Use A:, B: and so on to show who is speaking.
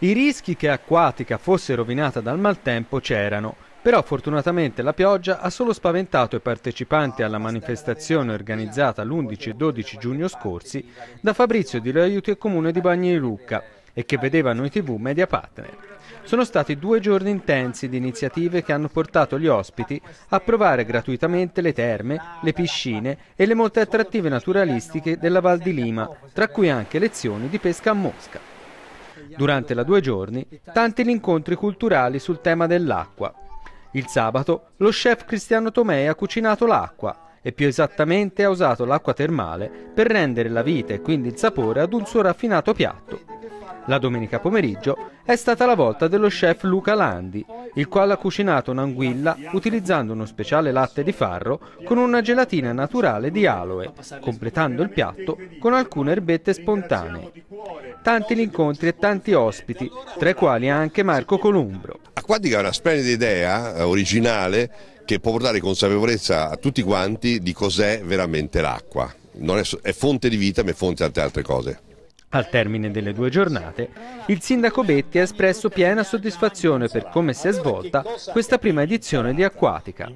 A: I rischi che Acquatica fosse rovinata dal maltempo c'erano, però fortunatamente la pioggia ha solo spaventato i partecipanti alla manifestazione organizzata l'11 e 12 giugno scorsi da Fabrizio Di Laiuti e Comune di Bagni di Lucca e che vedevano i TV media partner. Sono stati due giorni intensi di iniziative che hanno portato gli ospiti a provare gratuitamente le terme, le piscine e le molte attrattive naturalistiche della Val di Lima, tra cui anche lezioni di pesca a mosca durante la due giorni, tanti gli incontri culturali sul tema dell'acqua. Il sabato lo chef Cristiano Tomei ha cucinato l'acqua e più esattamente ha usato l'acqua termale per rendere la vita e quindi il sapore ad un suo raffinato piatto. La domenica pomeriggio è stata la volta dello chef Luca Landi, il quale ha cucinato un'anguilla utilizzando uno speciale latte di farro con una gelatina naturale di aloe, completando il piatto con alcune erbette spontanee tanti gli incontri e tanti ospiti, tra i quali anche Marco Columbro.
B: Acquatica è una splendida idea eh, originale che può portare consapevolezza a tutti quanti di cos'è veramente l'acqua. È, è fonte di vita ma è fonte di tante altre cose.
A: Al termine delle due giornate, il sindaco Betti ha espresso piena soddisfazione per come si è svolta questa prima edizione di Acquatica.